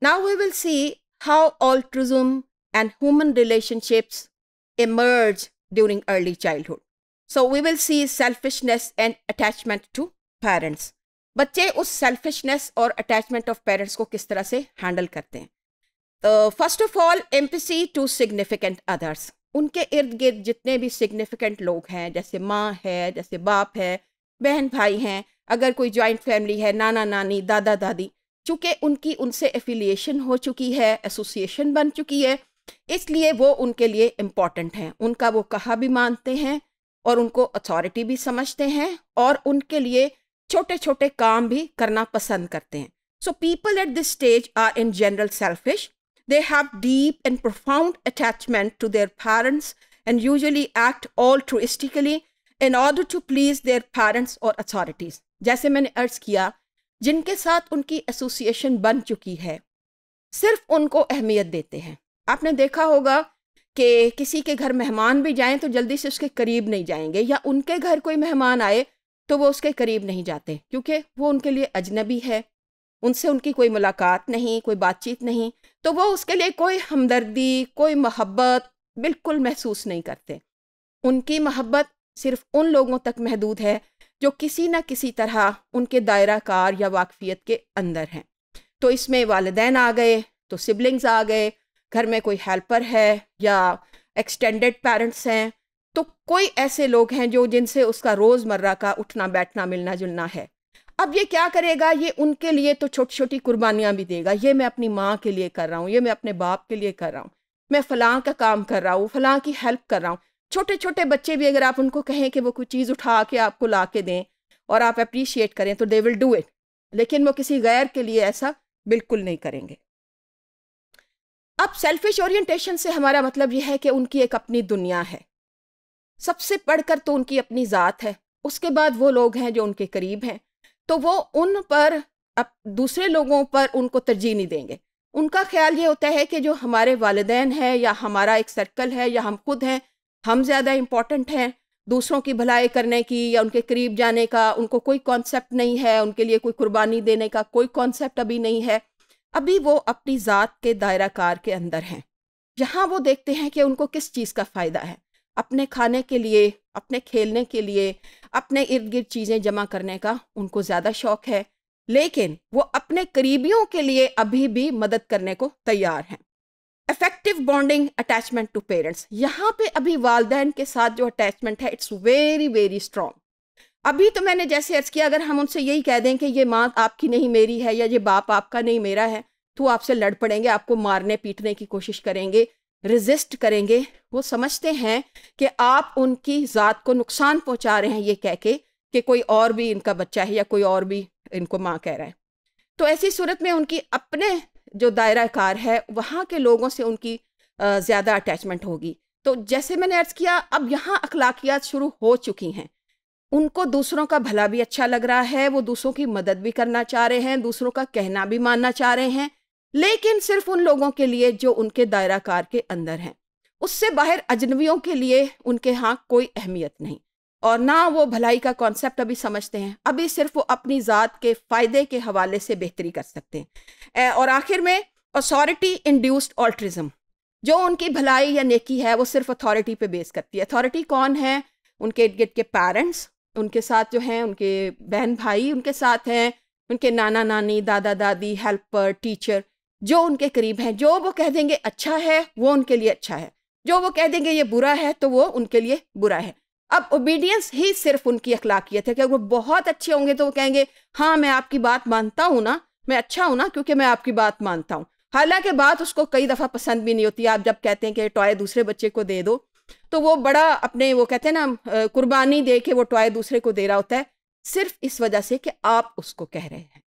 Now we will see how altruism and human relationships emerge during early childhood. So we will see selfishness and attachment to parents. बच्चे उस selfishness और attachment of parents को किस तरह से handle करते हैं तो first of all empathy to significant others उनके इर्द गिर्द जितने भी सिग्निफिकेंट लोग हैं जैसे माँ है जैसे बाप है बहन भाई हैं अगर कोई जॉइंट फैमिली है नाना नानी दादा दादी चूंकि उनकी उनसे एफिलिएशन हो चुकी है एसोसिएशन बन चुकी है इसलिए वो उनके लिए इम्पॉर्टेंट हैं उनका वो कहा भी मानते हैं और उनको अथॉरिटी भी समझते हैं और उनके लिए छोटे छोटे काम भी करना पसंद करते हैं so people at this stage are in general selfish they have deep and profound attachment to their parents and usually act altruistically in order to please their parents or authorities जैसे मैंने अर्ज किया जिनके साथ उनकी association बन चुकी है सिर्फ उनको अहमियत देते हैं आपने देखा होगा कि किसी के घर मेहमान भी जाएं तो जल्दी से उसके करीब नहीं जाएंगे या उनके घर कोई मेहमान आए तो वो उसके करीब नहीं जाते क्योंकि वो उनके लिए अजनबी है उनसे उनकी कोई मुलाकात नहीं कोई बातचीत नहीं तो वो उसके लिए कोई हमदर्दी कोई मोहब्बत बिल्कुल महसूस नहीं करते उनकी मोहब्बत सिर्फ उन लोगों तक महदूद है जो किसी न किसी तरह उनके दायरा कार या वाकफियत के अंदर हैं तो इसमें वालदेन आ गए तो सिबलिंग्स आ गए घर में कोई हेल्पर है या एक्सटेंडेड पेरेंट्स हैं तो कोई ऐसे लोग हैं जो जिनसे उसका रोज़मर्रा का उठना बैठना मिलना जुलना है अब ये क्या करेगा ये उनके लिए तो छोटी छोटी कुर्बानियाँ भी देगा ये मैं अपनी माँ के लिए कर रहा हूँ ये मैं अपने बाप के लिए कर रहा हूँ मैं फ़लाँ का काम कर रहा हूँ फ़लाँ की हेल्प कर रहा हूँ छोटे छोटे बच्चे भी अगर आप उनको कहें कि वो कोई चीज़ उठा के आपको ला के दें और आप अप्रिशिएट करें तो दे विल डू इट लेकिन वो किसी गैर के लिए ऐसा बिल्कुल नहीं करेंगे अब सेल्फिश ओरिएंटेशन से हमारा मतलब यह है कि उनकी एक अपनी दुनिया है सबसे पढ़कर तो उनकी अपनी ज़ात है उसके बाद वो लोग हैं जो उनके करीब हैं तो वो उन पर अब दूसरे लोगों पर उनको तरजीह नहीं देंगे उनका ख्याल ये होता है कि जो हमारे वालदेन हैं या हमारा एक सर्कल है या हम खुद हैं हम ज़्यादा इम्पॉर्टेंट हैं दूसरों की भलाई करने की या उनके करीब जाने का उनको कोई कॉन्सेप्ट नहीं है उनके लिए कोई कुर्बानी देने का कोई कॉन्सेप्ट अभी नहीं है अभी वो अपनी ज़ात के दायरा कार के अंदर हैं जहाँ वो देखते हैं कि उनको किस चीज़ का फ़ायदा है अपने खाने के लिए अपने खेलने के लिए अपने इर्द गिर्द चीज़ें जमा करने का उनको ज़्यादा शौक है लेकिन वो अपने करीबियों के लिए अभी भी मदद करने को तैयार हैं effective bonding attachment to parents यहाँ पे अभी वालदेन के साथ जो अटैचमेंट है इट्स वेरी वेरी स्ट्रॉन्ग अभी तो मैंने जैसे अर्ज किया अगर हम उनसे यही कह दें कि ये माँ आपकी नहीं मेरी है या ये बाप आपका नहीं मेरा है तो आपसे लड़ पड़ेंगे आपको मारने पीटने की कोशिश करेंगे रिजिस्ट करेंगे वो समझते हैं कि आप उनकी ज़ात को नुकसान पहुंचा रहे हैं ये कह के कि कोई और भी इनका बच्चा है या कोई और भी इनको माँ कह रहा है तो ऐसी सूरत में उनकी अपने जो दायरा कार है वहाँ के लोगों से उनकी ज़्यादा अटैचमेंट होगी तो जैसे मैंने अर्ज़ किया अब यहाँ अखलाकियात शुरू हो चुकी हैं उनको दूसरों का भला भी अच्छा लग रहा है वो दूसरों की मदद भी करना चाह रहे हैं दूसरों का कहना भी मानना चाह रहे हैं लेकिन सिर्फ उन लोगों के लिए जो उनके दायरा कार के अंदर हैं उससे बाहर अजनबियों के लिए उनके यहाँ कोई अहमियत नहीं और ना वो भलाई का कॉन्सेप्ट अभी समझते हैं अभी सिर्फ वो अपनी ज़ात के फ़ायदे के हवाले से बेहतरी कर सकते हैं और आखिर में अथॉरिटी इंड्यूस्ड ऑल्ट्रिज़म जो उनकी भलाई या नेकी है वो सिर्फ अथॉरिटी पे बेस करती है अथॉरिटी कौन है उनके इर्द गिर्द के पेरेंट्स उनके साथ जो हैं उनके बहन भाई उनके साथ हैं उनके नाना नानी दादा दादी हेल्पर टीचर जो उनके करीब हैं जो वो कह देंगे अच्छा है वो उनके लिए अच्छा है जो वो कह देंगे ये बुरा है तो वो उनके लिए बुरा है अब ओबीडियंस ही सिर्फ उनकी अखलाकियत है कि अगर वो बहुत अच्छे होंगे तो वो कहेंगे हाँ मैं आपकी बात मानता हूँ ना मैं अच्छा हूँ ना क्योंकि मैं आपकी बात मानता हूँ हालांकि बात उसको कई दफ़ा पसंद भी नहीं होती आप जब कहते हैं कि टॉय दूसरे बच्चे को दे दो तो वो बड़ा अपने वो कहते हैं ना कुर्बानी दे के वो टॉय दूसरे को दे रहा होता है सिर्फ इस वजह से कि आप उसको कह रहे हैं